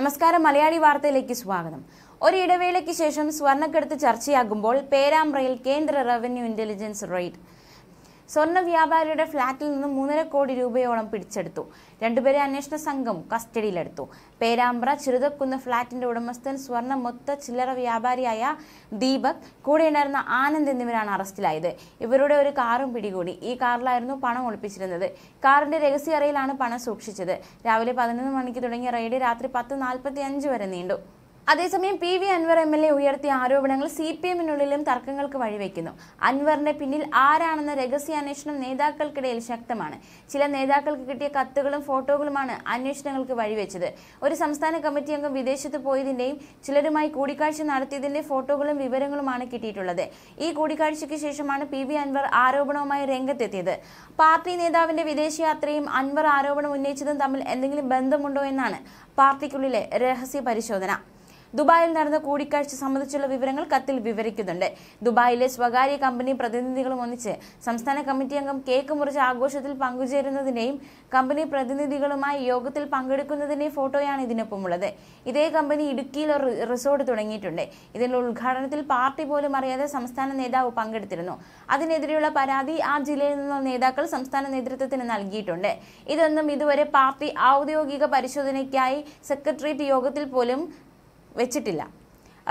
നമസ്കാരം മലയാളി വാർത്തയിലേക്ക് സ്വാഗതം ഒരു ഇടവേളയ്ക്ക് ശേഷം സ്വർണ്ണക്കെടുത്ത് ചർച്ചയാകുമ്പോൾ പേരാമ്പ്രയിൽ കേന്ദ്ര റവന്യൂ ഇന്റലിജൻസ് റെയ്ഡ് സ്വർണ്ണ വ്യാപാരിയുടെ ഫ്ളാറ്റിൽ നിന്ന് മൂന്നര കോടി രൂപയോളം പിടിച്ചെടുത്തു രണ്ടുപേരെ അന്വേഷണ സംഘം കസ്റ്റഡിയിലെടുത്തു പേരാമ്പ്ര ചെറുതക്കുന്ന ഫ്ളാറ്റിന്റെ ഉടമസ്ഥൻ സ്വർണ്ണ മൊത്ത ചില്ലറ വ്യാപാരിയായ ദീപക് ഉണ്ടായിരുന്ന ആനന്ദ് എന്നിവരാണ് അറസ്റ്റിലായത് ഇവരുടെ ഒരു കാറും പിടികൂടി ഈ കാറിലായിരുന്നു പണം ഒളിപ്പിച്ചിരുന്നത് കാറിന്റെ രഹസ്യ അറയിലാണ് പണം സൂക്ഷിച്ചത് രാവിലെ പതിനൊന്ന് മണിക്ക് തുടങ്ങിയ റെയ്ഡ് രാത്രി പത്ത് നാൽപ്പത്തി അഞ്ച് വരെ നീണ്ടു അതേസമയം P V Anvar M L A ഉയർത്തിയ ആരോപണങ്ങൾ സി പി എമ്മിനുള്ളിലും തർക്കങ്ങൾക്ക് വഴിവെക്കുന്നു അൻവറിന്റെ പിന്നിൽ ആരാണെന്ന രഹസ്യാന്വേഷണം നേതാക്കൾക്കിടയിൽ ശക്തമാണ് ചില നേതാക്കൾക്ക് കിട്ടിയ കത്തുകളും ഫോട്ടോകളുമാണ് അന്വേഷണങ്ങൾക്ക് വഴിവെച്ചത് ഒരു സംസ്ഥാന കമ്മിറ്റി അംഗം വിദേശത്ത് പോയതിന്റെയും ചിലരുമായി കൂടിക്കാഴ്ച നടത്തിയതിന്റെ ഫോട്ടോകളും വിവരങ്ങളുമാണ് കിട്ടിയിട്ടുള്ളത് ഈ കൂടിക്കാഴ്ചയ്ക്ക് ശേഷമാണ് പി വി അൻവർ ആരോപണവുമായി രംഗത്തെത്തിയത് പാർട്ടി നേതാവിന്റെ വിദേശയാത്രയും അൻവർ ആരോപണം ഉന്നയിച്ചതും തമ്മിൽ എന്തെങ്കിലും ബന്ധമുണ്ടോ എന്നാണ് പാർട്ടിക്കുള്ളിലെ രഹസ്യ പരിശോധന ദുബായിൽ നടന്ന കൂടിക്കാഴ്ച സംബന്ധിച്ചുള്ള വിവരങ്ങൾ കത്തിൽ വിവരിക്കുന്നുണ്ട് ദുബായിലെ സ്വകാര്യ കമ്പനി പ്രതിനിധികളും ഒന്നിച്ച് സംസ്ഥാന കമ്മിറ്റി അംഗം കേക്ക് മുറിച്ച് ആഘോഷത്തിൽ പങ്കുചേരുന്നതിന്റെയും കമ്പനി പ്രതിനിധികളുമായി യോഗത്തിൽ പങ്കെടുക്കുന്നതിന്റെയും ഫോട്ടോയാണ് ഇതിനൊപ്പമുള്ളത് ഇതേ കമ്പനി ഇടുക്കിയിൽ റിസോർട്ട് തുടങ്ങിയിട്ടുണ്ട് ഇതിന്റെ ഉദ്ഘാടനത്തിൽ പാർട്ടി പോലും അറിയാതെ സംസ്ഥാന നേതാവ് പങ്കെടുത്തിരുന്നു അതിനെതിരെയുള്ള പരാതി ആ ജില്ലയിൽ നിന്നുള്ള നേതാക്കൾ സംസ്ഥാന നേതൃത്വത്തിന് നൽകിയിട്ടുണ്ട് ഇതൊന്നും ഇതുവരെ പാർട്ടി ഔദ്യോഗിക പരിശോധനയ്ക്കായി സെക്രട്ടേറിയറ്റ് യോഗത്തിൽ പോലും വെച്ചിട്ടില്ല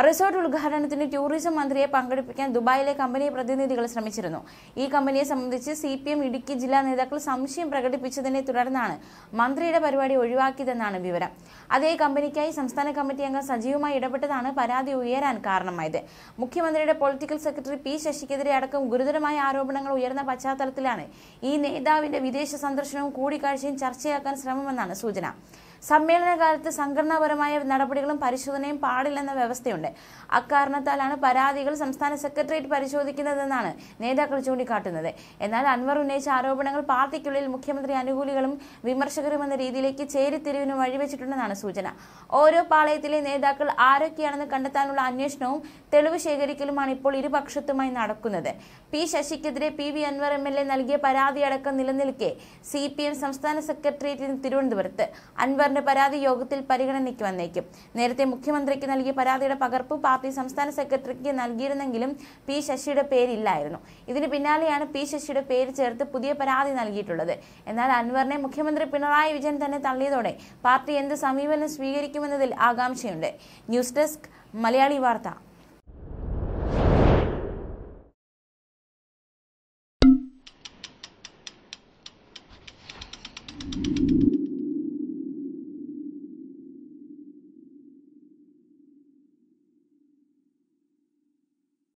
റിസോർട്ട് ഉദ്ഘാടനത്തിന് ടൂറിസം മന്ത്രിയെ പങ്കെടുപ്പിക്കാൻ ദുബായിലെ കമ്പനി പ്രതിനിധികൾ ശ്രമിച്ചിരുന്നു ഈ കമ്പനിയെ സംബന്ധിച്ച് സി പി എം ഇടുക്കി ജില്ലാ നേതാക്കൾ സംശയം പ്രകടിപ്പിച്ചതിനെ തുടർന്നാണ് മന്ത്രിയുടെ പരിപാടി ഒഴിവാക്കിയതെന്നാണ് വിവരം അതേ കമ്പനിക്കായി സംസ്ഥാന കമ്മിറ്റി അംഗം സജീവമായി ഇടപെട്ടതാണ് പരാതി ഉയരാൻ കാരണമായത് മുഖ്യമന്ത്രിയുടെ പൊളിറ്റിക്കൽ സെക്രട്ടറി പി ശശിക്കെതിരെ അടക്കം ഗുരുതരമായ ആരോപണങ്ങൾ ഉയർന്ന പശ്ചാത്തലത്തിലാണ് ഈ നേതാവിന്റെ വിദേശ സന്ദർശനവും കൂടിക്കാഴ്ചയും ചർച്ചയാക്കാൻ ശ്രമമെന്നാണ് സൂചന സമ്മേളനകാലത്ത് സംഘടനാപരമായ നടപടികളും പരിശോധനയും പാടില്ലെന്ന വ്യവസ്ഥയുണ്ട് അക്കാരണത്താലാണ് പരാതികൾ സംസ്ഥാന സെക്രട്ടേറിയറ്റ് പരിശോധിക്കുന്നതെന്നാണ് നേതാക്കൾ ചൂണ്ടിക്കാട്ടുന്നത് എന്നാൽ അൻവർ ഉന്നയിച്ച ആരോപണങ്ങൾ പാർട്ടിക്കുള്ളിൽ മുഖ്യമന്ത്രി അനുകൂലികളും വിമർശകരും എന്ന രീതിയിലേക്ക് ചേരിത്തിരിവിന് വഴിവെച്ചിട്ടുണ്ടെന്നാണ് സൂചന ഓരോ പാളയത്തിലെ നേതാക്കൾ ആരൊക്കെയാണെന്ന് കണ്ടെത്താനുള്ള അന്വേഷണവും തെളിവ് ശേഖരിക്കലുമാണ് ഇപ്പോൾ ഇരുപക്ഷത്തുമായി നടക്കുന്നത് പി ശശിക്കെതിരെ P V Anvar M L A നൽകിയ പരാതിയടക്കം നിലനിൽക്കെ സി പി എം സംസ്ഥാന സെക്രട്ടേറിയറ്റിന് തിരുവനന്തപുരത്ത് അൻവർ സർക്കാരിന്റെ പരാതി യോഗത്തിൽ പരിഗണനയ്ക്ക് വന്നേക്കും നേരത്തെ മുഖ്യമന്ത്രിക്ക് നൽകിയ പരാതിയുടെ പകർപ്പ് പാർട്ടി സംസ്ഥാന സെക്രട്ടറിക്ക് നൽകിയിരുന്നെങ്കിലും പി ശശിയുടെ പേരില്ലായിരുന്നു ഇതിന് പിന്നാലെയാണ് പി ശശിയുടെ പേര് ചേർത്ത് പുതിയ പരാതി നൽകിയിട്ടുള്ളത് എന്നാൽ അൻവറിനെ മുഖ്യമന്ത്രി പിണറായി വിജയൻ തന്നെ തള്ളിയതോടെ പാർട്ടി എന്ത് സമീപനം സ്വീകരിക്കുമെന്നതിൽ ആകാംക്ഷയുണ്ട് ന്യൂസ് ഡെസ്ക് മലയാളി വാർത്ത